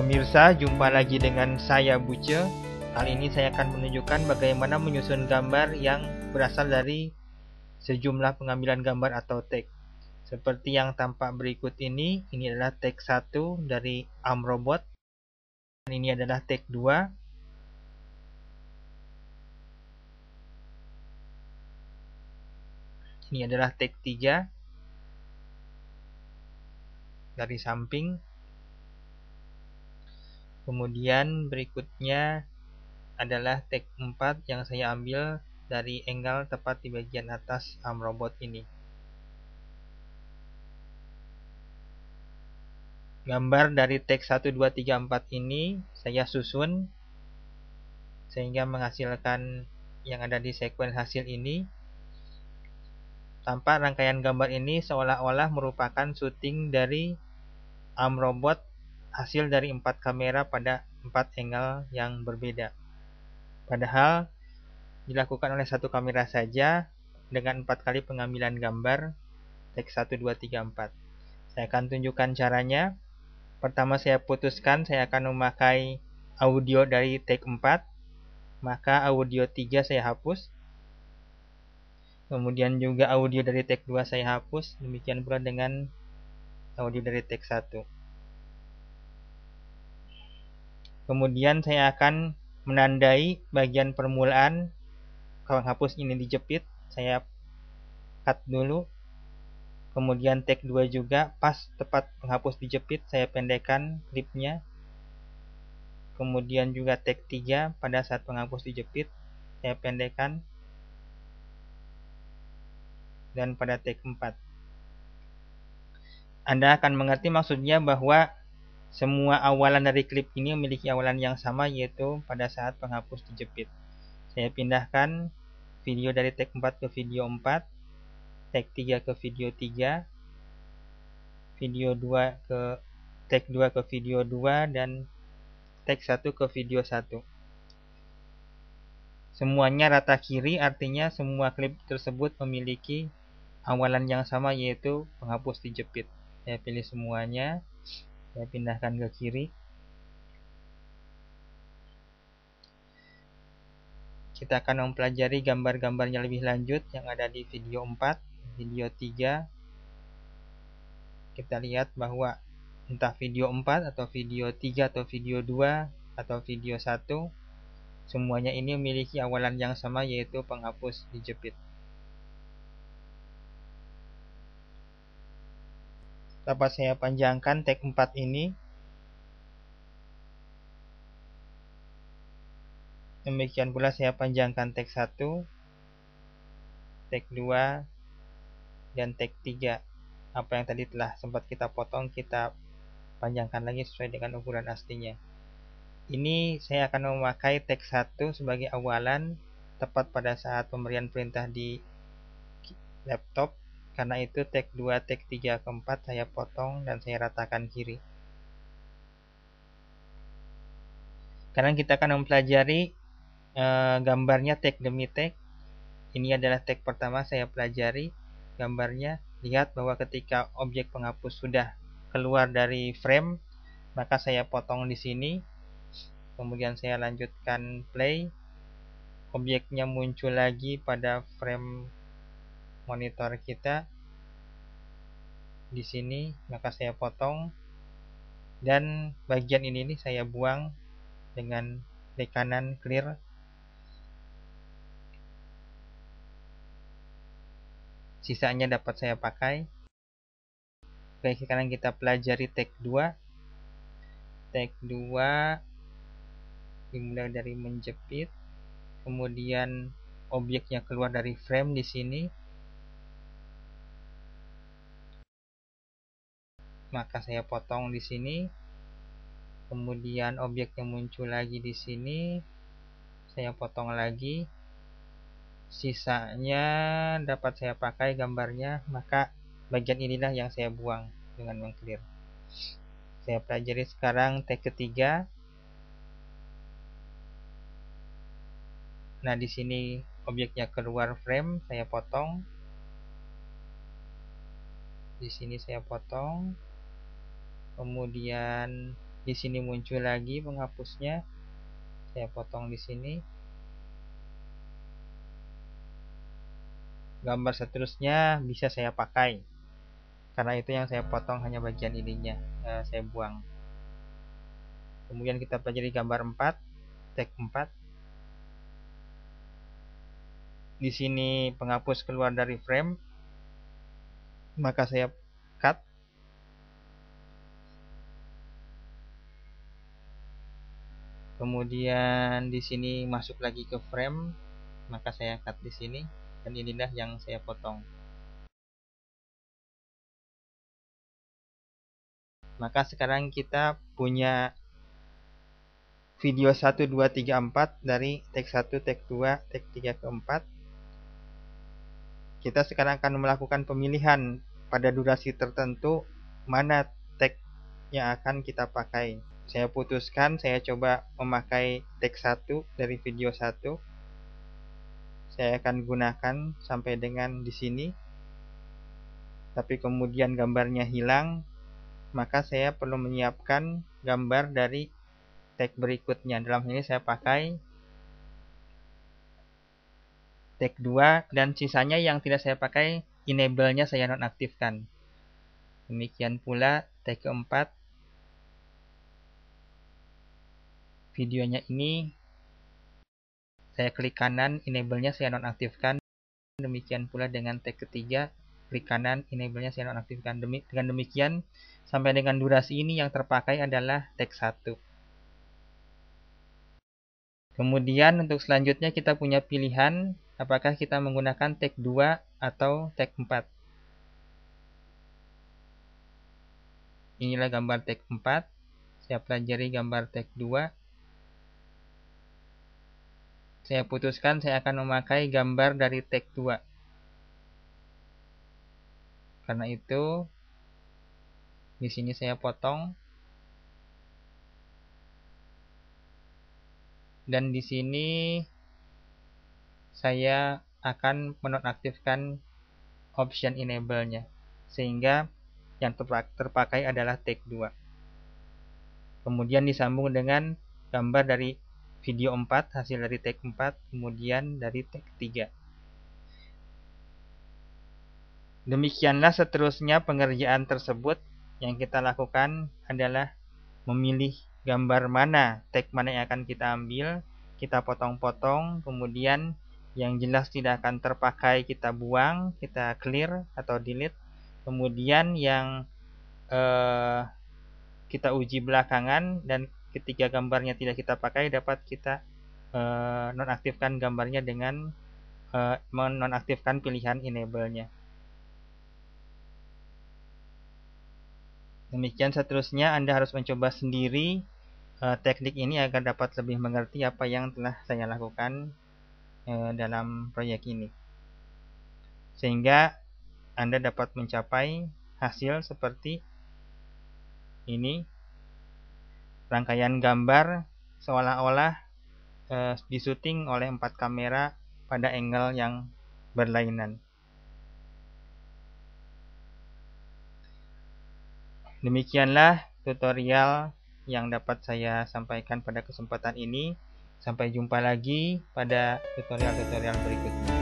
Pemirsa, jumpa lagi dengan saya Buce. Kali ini saya akan menunjukkan bagaimana menyusun gambar yang berasal dari sejumlah pengambilan gambar atau tag. Seperti yang tampak berikut ini, ini adalah tag 1 dari arm robot. Dan ini adalah tag 2 ini adalah tag 3 dari samping Kemudian berikutnya adalah tag 4 yang saya ambil dari angle tepat di bagian atas arm robot ini. Gambar dari tag 1, 2, 3, 4 ini saya susun sehingga menghasilkan yang ada di sekuen hasil ini. Tampak rangkaian gambar ini seolah-olah merupakan syuting dari arm robot hasil dari empat kamera pada empat angle yang berbeda. Padahal dilakukan oleh satu kamera saja dengan empat kali pengambilan gambar teks 1, 2, 3, 4. Saya akan tunjukkan caranya. Pertama saya putuskan saya akan memakai audio dari take 4. Maka audio 3 saya hapus. Kemudian juga audio dari take 2 saya hapus. Demikian pula dengan audio dari take 1. Kemudian saya akan menandai bagian permulaan. Kalau hapus ini dijepit, saya cut dulu. Kemudian tag 2 juga, pas tepat penghapus dijepit, saya pendekkan clipnya. Kemudian juga tag 3 pada saat penghapus dijepit, saya pendekkan. Dan pada tag 4. Anda akan mengerti maksudnya bahwa semua awalan dari klip ini memiliki awalan yang sama yaitu pada saat penghapus dijepit. Saya pindahkan video dari tag 4 ke video 4, tag 3 ke video 3, video 2 ke tag 2 ke video 2 dan tag 1 ke video 1. Semuanya rata kiri artinya semua klip tersebut memiliki awalan yang sama yaitu penghapus dijepit. Saya pilih semuanya saya pindahkan ke kiri kita akan mempelajari gambar-gambarnya lebih lanjut yang ada di video 4, video 3. Kita lihat bahwa entah video 4 atau video 3 atau video 2 atau video 1 semuanya ini memiliki awalan yang sama yaitu penghapus dijepit. dapat saya panjangkan tag 4 ini. Demikian pula saya panjangkan tag 1, tag 2, dan tag 3. Apa yang tadi telah sempat kita potong, kita panjangkan lagi sesuai dengan ukuran aslinya. Ini saya akan memakai tag 1 sebagai awalan tepat pada saat pemberian perintah di laptop karena itu tag 2, tag 3, keempat saya potong dan saya ratakan kiri. Sekarang kita akan mempelajari e, gambarnya tag demi tag. Ini adalah tag pertama saya pelajari gambarnya. Lihat bahwa ketika objek penghapus sudah keluar dari frame, maka saya potong di sini. Kemudian saya lanjutkan play. Objeknya muncul lagi pada frame monitor kita di sini maka saya potong dan bagian ini nih saya buang dengan klik kanan clear sisanya dapat saya pakai oke sekarang kita pelajari tag 2 tag 2 dimulai dari menjepit kemudian objeknya keluar dari frame di sini maka saya potong di sini kemudian yang muncul lagi di sini saya potong lagi sisanya dapat saya pakai gambarnya maka bagian inilah yang saya buang dengan mengclear saya pelajari sekarang tag ketiga Nah, di sini objeknya keluar frame, saya potong. Di sini saya potong kemudian di sini muncul lagi penghapusnya saya potong di sini gambar seterusnya bisa saya pakai karena itu yang saya potong hanya bagian ininya eh, saya buang kemudian kita pelajari gambar 4 tag 4 di sini penghapus keluar dari frame maka saya cut kemudian di sini masuk lagi ke frame maka saya cut di sini dan inilah yang saya potong maka sekarang kita punya video 1, 2, 3, 4 dari tag 1, tag 2, tag 3 ke 4 kita sekarang akan melakukan pemilihan pada durasi tertentu mana tag yang akan kita pakai saya putuskan saya coba memakai tag 1 dari video 1 saya akan gunakan sampai dengan di sini tapi kemudian gambarnya hilang maka saya perlu menyiapkan gambar dari tag berikutnya dalam ini saya pakai tag 2 dan sisanya yang tidak saya pakai enable-nya saya nonaktifkan demikian pula tag keempat videonya ini saya klik kanan enable-nya saya nonaktifkan demikian pula dengan tag ketiga klik kanan enable-nya saya nonaktifkan Demi dengan demikian sampai dengan durasi ini yang terpakai adalah tag 1 kemudian untuk selanjutnya kita punya pilihan apakah kita menggunakan tag 2 atau tag 4 inilah gambar tag 4 saya pelajari gambar tag 2 saya putuskan saya akan memakai gambar dari tag 2. Karena itu, di sini saya potong. Dan di sini saya akan menonaktifkan option enable-nya. Sehingga yang terpakai adalah tag 2. Kemudian disambung dengan gambar dari video 4 hasil dari take 4 kemudian dari take 3 Demikianlah seterusnya pengerjaan tersebut yang kita lakukan adalah memilih gambar mana, take mana yang akan kita ambil, kita potong-potong, kemudian yang jelas tidak akan terpakai kita buang, kita clear atau delete, kemudian yang eh, kita uji belakangan dan ketika gambarnya tidak kita pakai dapat kita uh, nonaktifkan gambarnya dengan uh, menonaktifkan pilihan enable-nya. Demikian seterusnya Anda harus mencoba sendiri uh, teknik ini agar dapat lebih mengerti apa yang telah saya lakukan uh, dalam proyek ini. Sehingga Anda dapat mencapai hasil seperti ini rangkaian gambar seolah-olah e, disuting oleh empat kamera pada angle yang berlainan. Demikianlah tutorial yang dapat saya sampaikan pada kesempatan ini. Sampai jumpa lagi pada tutorial-tutorial berikutnya.